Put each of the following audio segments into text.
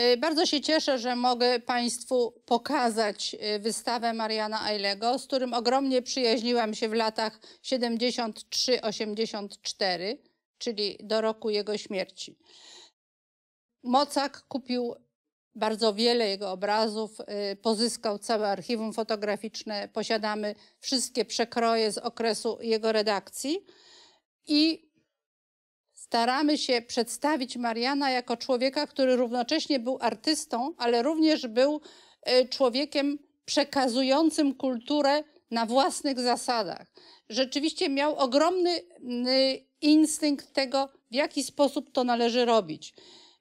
Y, bardzo się cieszę, że mogę Państwu pokazać y, wystawę Mariana Ailego, z którym ogromnie przyjaźniłam się w latach 73-84, czyli do roku jego śmierci. Mocak kupił bardzo wiele jego obrazów, y, pozyskał całe archiwum fotograficzne, posiadamy wszystkie przekroje z okresu jego redakcji i staramy się przedstawić Mariana jako człowieka, który równocześnie był artystą, ale również był e, człowiekiem przekazującym kulturę na własnych zasadach. Rzeczywiście miał ogromny instynkt tego, w jaki sposób to należy robić,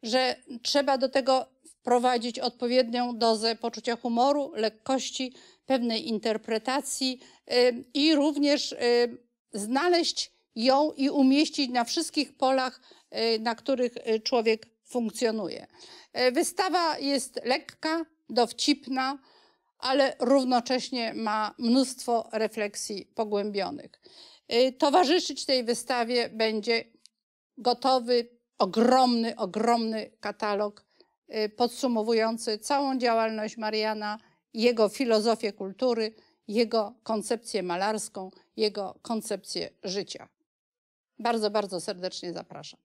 że trzeba do tego wprowadzić odpowiednią dozę poczucia humoru, lekkości, pewnej interpretacji e, i również e, znaleźć ją i umieścić na wszystkich polach, e, na których e, człowiek funkcjonuje. E, wystawa jest lekka, dowcipna, ale równocześnie ma mnóstwo refleksji pogłębionych. Towarzyszyć tej wystawie będzie gotowy, ogromny, ogromny katalog podsumowujący całą działalność Mariana, jego filozofię kultury, jego koncepcję malarską, jego koncepcję życia. Bardzo, bardzo serdecznie zapraszam.